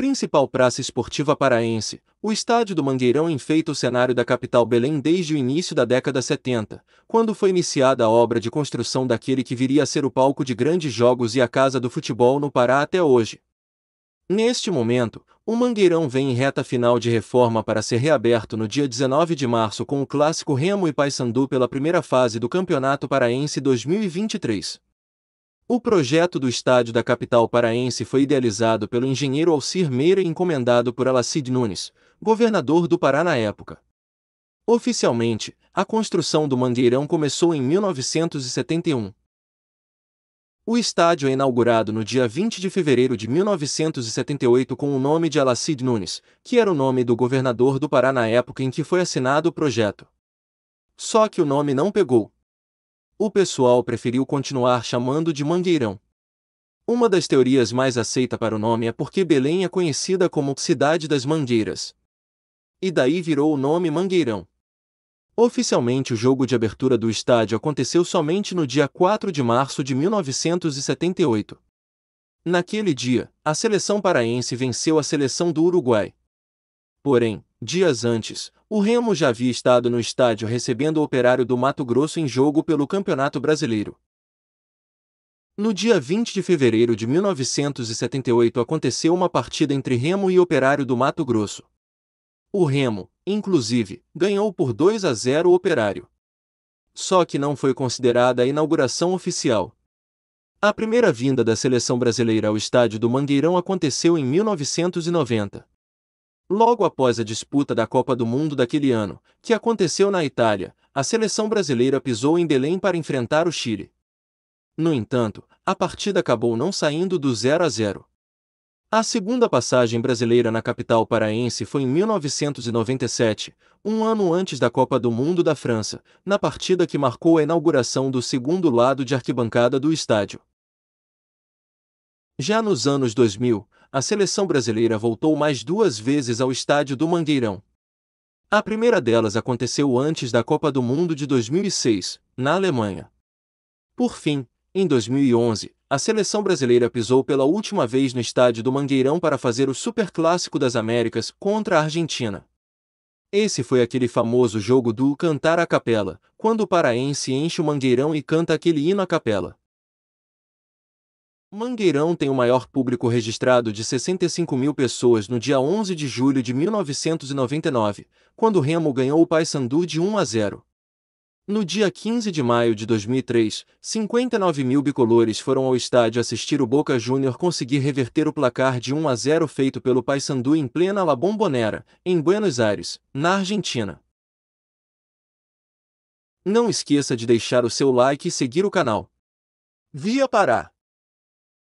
principal praça esportiva paraense, o Estádio do Mangueirão enfeita o cenário da capital Belém desde o início da década 70, quando foi iniciada a obra de construção daquele que viria a ser o palco de grandes jogos e a casa do futebol no Pará até hoje. Neste momento, o Mangueirão vem em reta final de reforma para ser reaberto no dia 19 de março com o clássico Remo e Paysandu pela primeira fase do Campeonato Paraense 2023. O projeto do estádio da capital paraense foi idealizado pelo engenheiro Alcir Meira e encomendado por Alacid Nunes, governador do Pará na época. Oficialmente, a construção do Mangueirão começou em 1971. O estádio é inaugurado no dia 20 de fevereiro de 1978 com o nome de Alacid Nunes, que era o nome do governador do Pará na época em que foi assinado o projeto. Só que o nome não pegou, o pessoal preferiu continuar chamando de Mangueirão. Uma das teorias mais aceita para o nome é porque Belém é conhecida como Cidade das Mangueiras. E daí virou o nome Mangueirão. Oficialmente, o jogo de abertura do estádio aconteceu somente no dia 4 de março de 1978. Naquele dia, a seleção paraense venceu a seleção do Uruguai, Porém, dias antes, o Remo já havia estado no estádio recebendo o Operário do Mato Grosso em jogo pelo Campeonato Brasileiro. No dia 20 de fevereiro de 1978 aconteceu uma partida entre Remo e Operário do Mato Grosso. O Remo, inclusive, ganhou por 2 a 0 o Operário. Só que não foi considerada a inauguração oficial. A primeira vinda da seleção brasileira ao estádio do Mangueirão aconteceu em 1990. Logo após a disputa da Copa do Mundo daquele ano, que aconteceu na Itália, a seleção brasileira pisou em Belém para enfrentar o Chile. No entanto, a partida acabou não saindo do 0 a 0. A segunda passagem brasileira na capital paraense foi em 1997, um ano antes da Copa do Mundo da França, na partida que marcou a inauguração do segundo lado de arquibancada do estádio. Já nos anos 2000, a seleção brasileira voltou mais duas vezes ao estádio do Mangueirão. A primeira delas aconteceu antes da Copa do Mundo de 2006, na Alemanha. Por fim, em 2011, a seleção brasileira pisou pela última vez no estádio do Mangueirão para fazer o Superclássico das Américas contra a Argentina. Esse foi aquele famoso jogo do cantar a capela, quando o paraense enche o mangueirão e canta aquele hino a capela. Mangueirão tem o maior público registrado de 65 mil pessoas no dia 11 de julho de 1999, quando o Remo ganhou o Paysandu de 1 a 0. No dia 15 de maio de 2003, 59 mil bicolores foram ao estádio assistir o Boca Júnior conseguir reverter o placar de 1 a 0 feito pelo Paysandu em plena La Bombonera, em Buenos Aires, na Argentina. Não esqueça de deixar o seu like e seguir o canal. Via Pará!